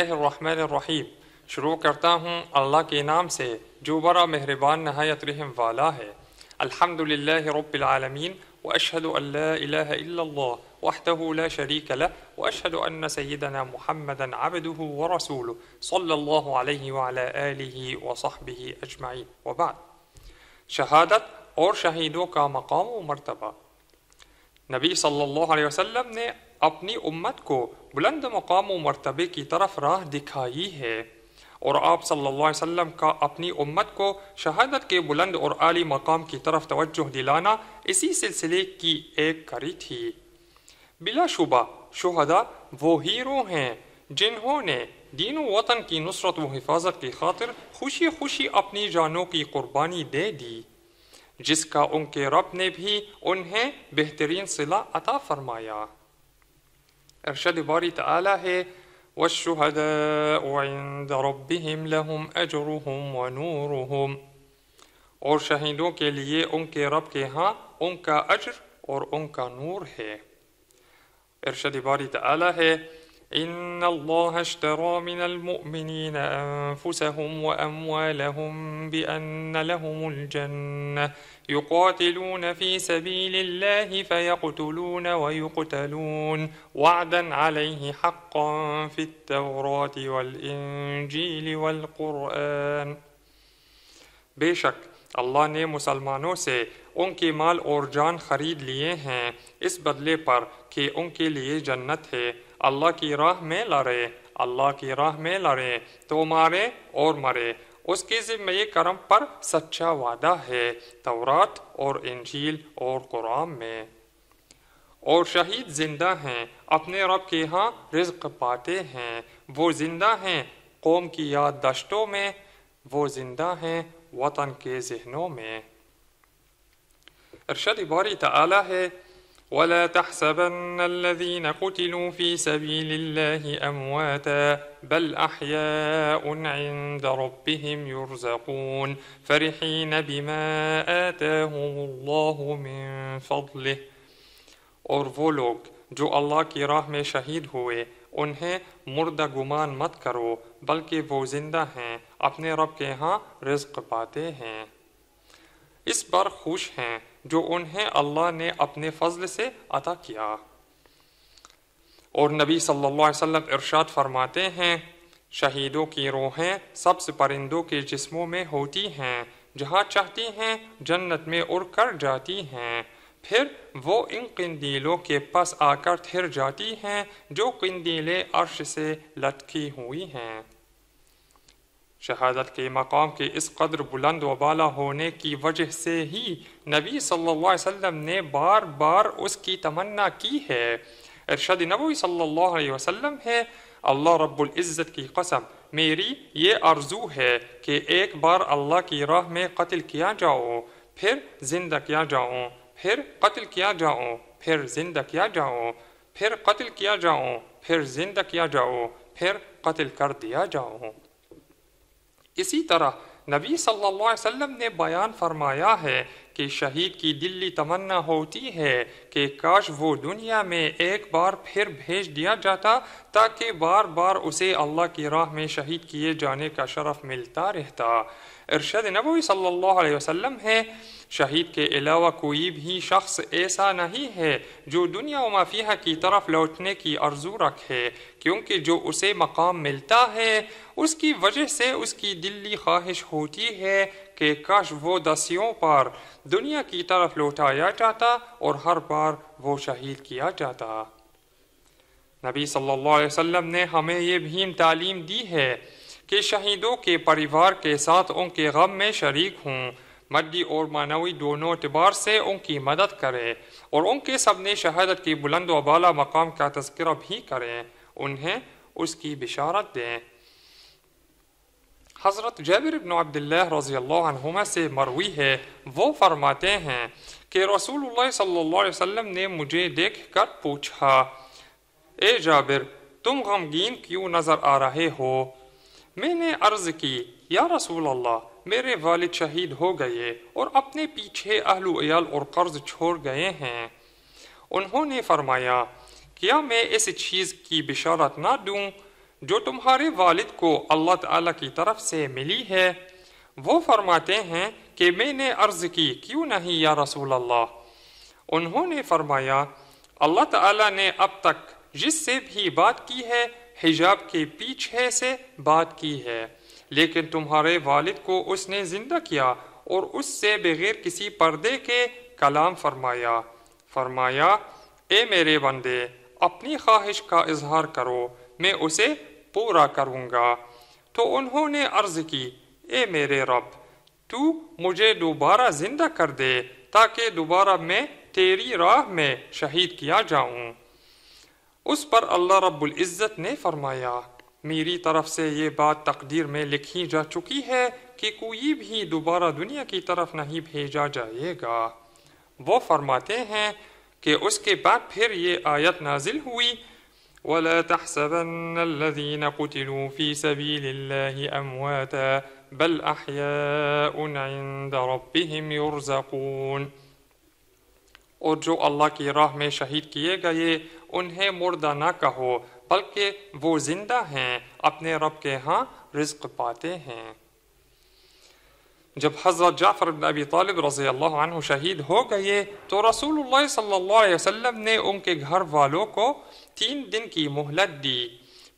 الله الرحمن الرحيم شروع کرتا ہوں اللہ کے نام سے جو برا مہربان نہایت رحم والا ہے الحمد لله رب العالمين وأشهد أن لا إله إلا الله وحده لا شريك له وأشهد أن سيدنا محمدا عبده ورسوله صلى الله عليه وعلى آله وصحبه أجمعين وبعد شهادة اور شهيدوں کا مقام و مرتبہ نبی صلی اللہ علیہ وسلم نے اپنی امت کو بلند مقام و مرتبے کی طرف راہ دکھائی ہے اور آپ صلی اللہ علیہ وسلم کا اپنی امت کو شہادت کے بلند اور عالی مقام کی طرف توجہ دلانا اسی سلسلے کی ایک کری تھی بلا شبہ شہدہ وہ ہیرو ہیں جنہوں نے دین و وطن کی نصرت و حفاظت کی خاطر خوشی خوشی اپنی جانوں کی قربانی دے دی جس کا ان کے رب نے بھی انہیں بہترین صلح عطا فرمایا إرشاد باري تعالى هي والشهداء عند ربهم لهم أجرهم ونورهم और ان کے رب کے ہاں ان کا اجر اور ان کا نور ہے ارشاد باری तला ہے إن الله اشترى من المؤمنين أنفسهم وأموالهم بأن لهم الجنة يقاتلون في سبيل الله فيقتلون ويقتلون وعدا عليه حقا في التوراة والإنجيل والقرآن بشك اللہ نے مسلمانوں سے ان کے مال اور جان خرید لیے ہیں اس بدلے پر کہ ان کے لیے جنت ہے اللہ کی راہ میں لڑے اللہ کی راہ میں لڑے تو مارے اور مرے اس کے کرم پر سچا وعدہ ہے تورات اور انجیل اور قرآن میں اور شہید زندہ ہیں اپنے رب کے ہاں رزق پاتے ہیں وہ زندہ ہیں قوم کی یاد دشتوں میں وہ زندہ ہیں وطن के जहनों में इर्शद बारी तआला है ولا تحسبن الذين قتلوا في سبيل الله امواتا بل احياء عند ربهم يرزقون فرحين بما اتاهم الله من فضله और वो लोग जो अल्लाह की राह انہیں مردہ گمان مت کرو بلکہ وہ زندہ ہیں اپنے رب کے ہاں رزق پاتے ہیں اس خوش ہیں جو انہیں اللہ نے اپنے فضل سے عطا کیا اور نبی صلی اللہ علیہ وسلم ارشاد فرماتے ہیں شہیدوں کی روحیں سب سے پرندوں کے جسموں میں ہوتی ہیں جہاں چاہتی ہیں جنت میں اڑ کر جاتی ہیں پھر وہ ان قندیلوں کے پاس آ کر تھر جاتی ہیں جو قندیلیں عرش سے لٹکی ہوئی ہیں شہادت کے مقام کے اس قدر بلند و بالا ہونے کی وجہ سے ہی نبی صلی اللہ علیہ وسلم نے بار بار اس کی تمنا کی ہے ارشد نبوی صلی اللہ علیہ وسلم ہے اللہ رب العزت کی قسم میری یہ آرزو ہے کہ ایک بار اللہ کی راہ میں قتل کیا جاؤ پھر زندہ کیا جاؤں پھر قتل کیا جاؤ کیا جاؤ قتل کیا جاؤ کیا جاؤ کر دیا اسی طرح نبی صلی اللہ علیہ وسلم نے بیان فرمایا ہے کہ شہید کی دلی تمنا ہوتی ہے کہ کاش وہ دنیا میں ایک بار پھر بھیج دیا جاتا تاکہ بار بار اسے اللہ کی راہ میں شہید کیے جانے کا شرف ملتا رہتا ارشد نبوی صلی اللہ علیہ وسلم ہے شہید کے علاوہ کوئی بھی شخص ایسا نہیں ہے جو دنیا و مافیہ کی طرف لوٹنے کی عرضو رکھے کیونکہ جو اسے مقام ملتا ہے اس کی وجہ سے اس کی دلی خواہش ہوتی ہے کہ کش وہ دسیوں پر دنیا کی طرف لوٹایا جاتا اور ہر بار وہ شہید کیا جاتا نبی صلی اللہ علیہ وسلم نے ہمیں یہ بھی تعلیم دی ہے کہ شہیدوں کے پریوار کے ساتھ ان کے غم میں شریک ہوں مڈی اور مانوی دونوں اعتبار سے ان کی مدد کرے اور ان کے سب نے شہادت کی بلند و بالا مقام کا تذکرہ بھی کریں انہیں اس کی بشارت دیں حضرت جابر بن عبداللہ رضی اللہ سے مروی ہے وہ فرماتے ہیں کہ رسول اللہ صلی اللہ علیہ وسلم نے مجھے دیکھ کر پوچھا اے جابر تم غمگین کیوں نظر آ رہے ہو میں نے عرض کی یا رسول اللہ میرے والد شہید ہو گئے اور اپنے پیچھے اہل و اور قرض چھوڑ گئے ہیں انہوں نے فرمایا کیا میں اس چیز کی بشارت نہ دوں جو تمہارے والد کو اللہ تعالی کی طرف سے ملی ہے وہ فرماتے ہیں کہ میں نے عرض کی کیوں نہیں یا رسول اللہ انہوں نے فرمایا اللہ تعالی نے اب تک جس سے بھی بات کی ہے حجاب کے پیچھے سے بات کی ہے لیکن تمہارے والد کو اس نے زندہ کیا اور اس سے بغیر کسی پردے کے کلام فرمایا فرمایا اے میرے بندے اپنی خواہش کا اظہار کرو میں اسے پورا کروں گا تو انہوں نے عرض کی اے میرے رب تو مجھے دوبارہ زندہ کر دے تاکہ دوبارہ میں تیری راہ میں شہید کیا جاؤں اس پر اللہ رب العزت نے فرمایا میری طرف سے یہ بات تقدیر میں لکھی جا چکی ہے کہ کوئی بھی دوبارہ دنیا کی طرف نہیں بھیجا جائے گا وہ فرماتے ہیں کہ اس کے بعد پھر یہ آیت نازل ہوئی وَلَا تَحْسَبَنَّ الَّذِينَ قُتِلُوا فِي سَبِيلِ اللَّهِ أَمْوَاتًا بَلْ أَحْيَاءٌ عِنْدَ رَبِّهِمْ يُرْزَقُونَ اور جو اللہ کی راہ میں شہید کیے گئے انہیں مردہ نہ کہو بلکہ وہ زندہ ہیں اپنے رب کے ہاں رزق پاتے ہیں جب حضرت جعفر بن ابی طالب رضی اللہ عنہ شہید ہو گئے تو رسول اللہ صلی اللہ علیہ وسلم نے ان کے گھر والوں کو تین دن کی مہلت دی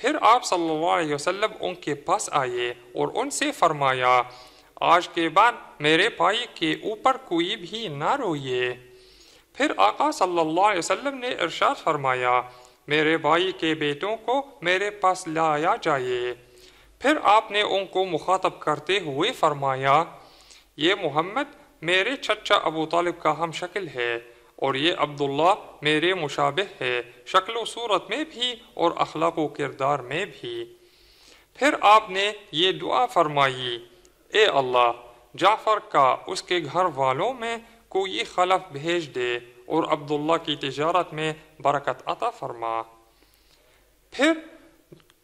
پھر آپ صلی اللہ علیہ وسلم ان کے پاس آئے اور ان سے فرمایا آج کے بعد میرے پائی کے اوپر کوئی بھی نہ روئیے پھر آقا صلی اللہ علیہ وسلم نے ارشاد فرمایا میرے بھائی کے بیٹوں کو میرے پاس لایا جائے پھر آپ نے ان کو مخاطب کرتے ہوئے فرمایا یہ محمد میرے چچا ابو طالب کا ہم شکل ہے اور یہ عبداللہ میرے مشابہ ہے شکل و صورت میں بھی اور اخلاق و کردار میں بھی پھر آپ نے یہ دعا فرمائی اے اللہ جعفر کا اس کے گھر والوں میں کوئی خلف بھیج دے اور عبداللہ کی تجارت میں برکت عطا فرما پھر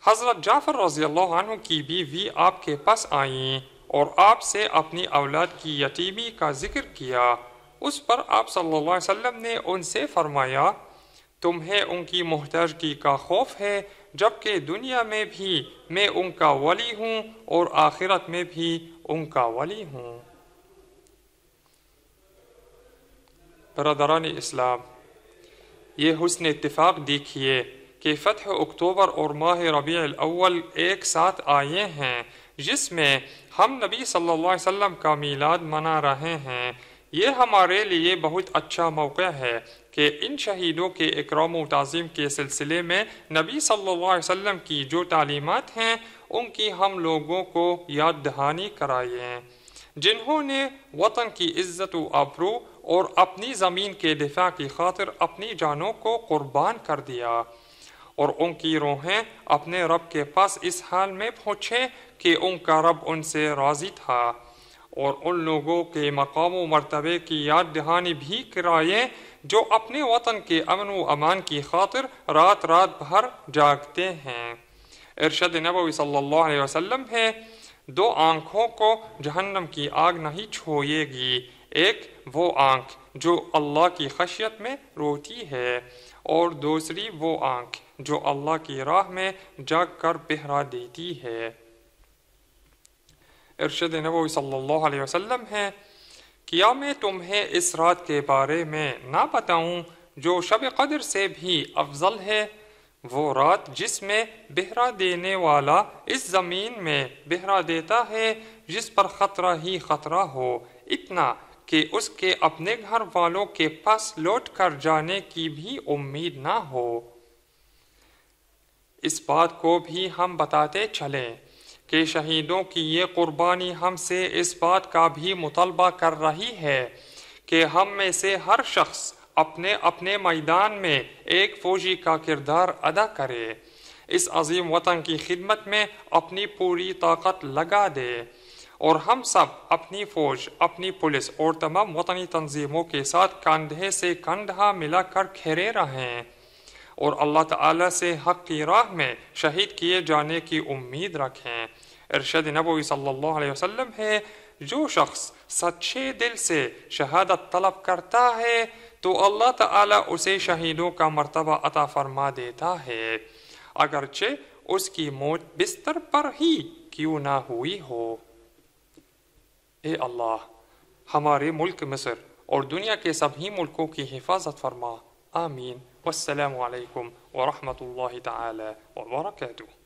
حضرت جعفر رضی اللہ عنہ کی بیوی آپ کے پاس آئیں اور آپ سے اپنی اولاد کی یتیمی کا ذکر کیا اس پر آپ صلی اللہ علیہ وسلم نے ان سے فرمایا تمہیں ان کی محتاجگی کا خوف ہے جبکہ دنیا میں بھی میں ان کا ولی ہوں اور آخرت میں بھی ان کا ولی ہوں برادران اسلام یہ حسن اتفاق دیکھیے کہ فتح اکتوبر اور ماہ ربیع الاول ایک ساتھ آئے ہیں جس میں ہم نبی صلی اللہ علیہ وسلم کا میلاد منا رہے ہیں یہ ہمارے لیے بہت اچھا موقع ہے کہ ان شہیدوں کے اکرام و تعظیم کے سلسلے میں نبی صلی اللہ علیہ وسلم کی جو تعلیمات ہیں ان کی ہم لوگوں کو یاد دہانی کرائیں جنہوں نے وطن کی عزت و آبرو اور اپنی زمین کے دفاع کی خاطر اپنی جانوں کو قربان کر دیا اور ان کی روحیں اپنے رب کے پاس اس حال میں پہنچے کہ ان کا رب ان سے راضی تھا اور ان لوگوں کے مقام و مرتبے کی یاد دہانی بھی کرائے جو اپنے وطن کے امن و امان کی خاطر رات رات بھر جاگتے ہیں ارشد نبوی صلی اللہ علیہ وسلم ہے دو آنکھوں کو جہنم کی آگ نہیں چھوئے گی ایک وہ آنکھ جو اللہ کی خشیت میں روتی ہے اور دوسری وہ آنکھ جو اللہ کی راہ میں جگ کر پہرا دیتی ہے ہے ارشد نبوی صلی اللہ علیہ وسلم کیا میں تمہیں اس رات کے بارے میں نہ بتاؤں جو شب قدر سے بھی افضل ہے وہ رات جس میں بہرا دینے والا اس زمین میں بہرا دیتا ہے جس پر خطرہ ہی خطرہ ہو اتنا کہ اس کے اپنے گھر والوں کے پاس لوٹ کر جانے کی بھی امید نہ ہو اس بات کو بھی ہم بتاتے چلیں کہ شہیدوں کی یہ قربانی ہم سے اس بات کا بھی مطالبہ کر رہی ہے کہ ہم میں سے ہر شخص اپنے اپنے میدان میں ایک فوجی کا کردار ادا کرے اس عظیم وطن کی خدمت میں اپنی پوری طاقت لگا دے اور ہم سب اپنی فوج اپنی پولیس اور تمام وطنی تنظیموں کے ساتھ کاندھے سے کندھا ملا کر کھیرے رہیں اور اللہ تعالی سے حق کی راہ میں شہید کیے جانے کی امید رکھیں ارشد نبوی صلی اللہ علیہ وسلم ہے جو شخص سچے دل سے شہادت طلب کرتا ہے تو اللہ تعالی اسے شہیدوں کا مرتبہ عطا فرما دیتا ہے اگرچہ اس کی موت بستر پر ہی کیوں نہ ہوئی ہو اے اللہ ہمارے ملک مصر اور دنیا کے سبھی ملکوں کی حفاظت فرما آمین والسلام علیکم ورحمۃ اللہ تعالی وبرکاتہ